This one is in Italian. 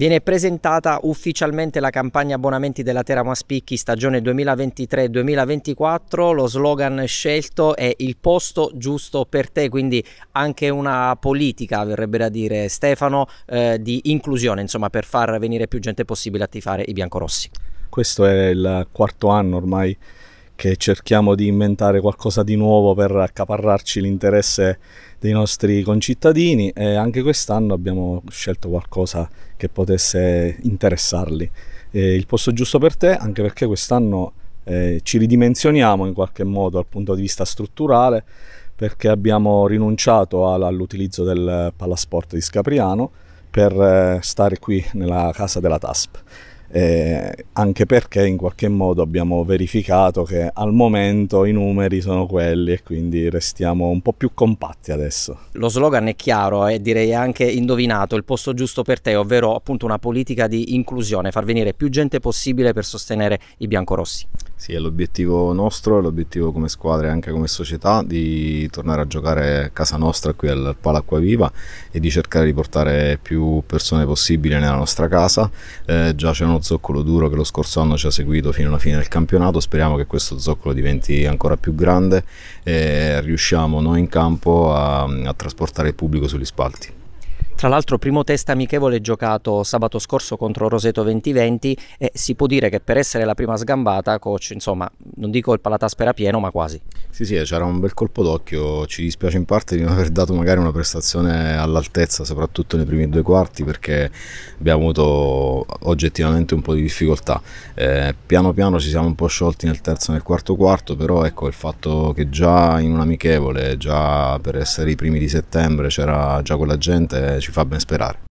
Viene presentata ufficialmente la campagna abbonamenti della Teramo Spicchi stagione 2023-2024, lo slogan scelto è il posto giusto per te, quindi anche una politica verrebbe da dire Stefano eh, di inclusione, insomma per far venire più gente possibile a tifare i biancorossi. Questo è il quarto anno ormai che cerchiamo di inventare qualcosa di nuovo per accaparrarci l'interesse dei nostri concittadini e anche quest'anno abbiamo scelto qualcosa che potesse interessarli. Eh, il posto giusto per te, anche perché quest'anno eh, ci ridimensioniamo in qualche modo dal punto di vista strutturale perché abbiamo rinunciato all'utilizzo del palasport di Scapriano per eh, stare qui nella casa della TASP eh, anche perché in qualche modo abbiamo verificato che al momento i numeri sono quelli e quindi restiamo un po' più compatti adesso. Lo slogan è chiaro e direi anche indovinato, il posto giusto per te, ovvero appunto una politica di inclusione, far venire più gente possibile per sostenere i biancorossi. Sì, è l'obiettivo nostro, è l'obiettivo come squadra e anche come società di tornare a giocare a casa nostra qui al Palacqua Viva e di cercare di portare più persone possibile nella nostra casa. Eh, già c'erano zoccolo duro che lo scorso anno ci ha seguito fino alla fine del campionato, speriamo che questo zoccolo diventi ancora più grande e riusciamo noi in campo a, a trasportare il pubblico sugli spalti. Tra l'altro primo test amichevole giocato sabato scorso contro Roseto 2020 e si può dire che per essere la prima sgambata, coach, insomma, non dico il palatasper pieno, ma quasi. Sì, sì, c'era un bel colpo d'occhio, ci dispiace in parte di non aver dato magari una prestazione all'altezza, soprattutto nei primi due quarti, perché abbiamo avuto oggettivamente un po' di difficoltà. Eh, piano piano ci siamo un po' sciolti nel terzo e nel quarto quarto, però ecco il fatto che già in un amichevole, già per essere i primi di settembre c'era già quella gente, ci fa ben sperare.